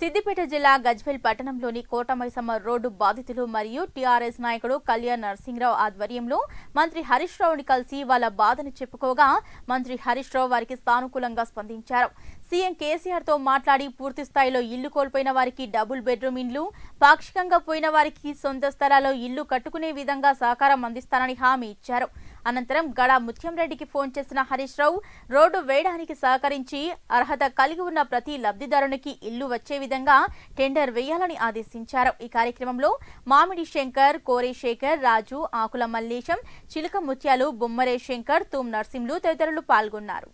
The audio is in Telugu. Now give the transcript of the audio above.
సిద్దిపేట జిల్లా గజ్వెల్ పట్టణంలోని కోటమైసమ్మ రోడ్డు బాధితులు మరియు టీఆర్ఎస్ నాయకుడు కళ్యాణ్ నరసింహరావు ఆధ్వర్యంలో మంత్రి హరీష్ రావుని కలిసి వాళ్ళ బాధను చెప్పుకోగా మంత్రి హరీష్ రావు వారికి సానుకూలంగా స్పందించారు సీఎం కేసీఆర్తో మాట్లాడి పూర్తి స్థాయిలో ఇల్లు కోల్పోయిన వారికి డబుల్ బెడ్రూమ్ ఇండ్లు పాక్షికంగా పోయిన వారికి సొంత స్థలాల్లో ఇల్లు కట్టుకునే విధంగా సహకారం అందిస్తానని హామీ ఇచ్చారు అనంతరం గడా ముత్యంరెడ్డికి ఫోన్ చేసిన హరీష్ రావు రోడ్డు వేయడానికి సహకరించి అర్హత కలిగి ఉన్న ప్రతి లబ్ధిదారునికి ఇల్లు వచ్చే విధంగా టెండర్ వేయాలని ఆదేశించారు ఈ కార్యక్రమంలో మామిడి శంకర్ శేఖర్ రాజు ఆకుల మల్లేశం చిలుక ముత్యాలు బొమ్మరే శంకర్ తుమ్ నర్సింలు తదితరులు పాల్గొన్నారు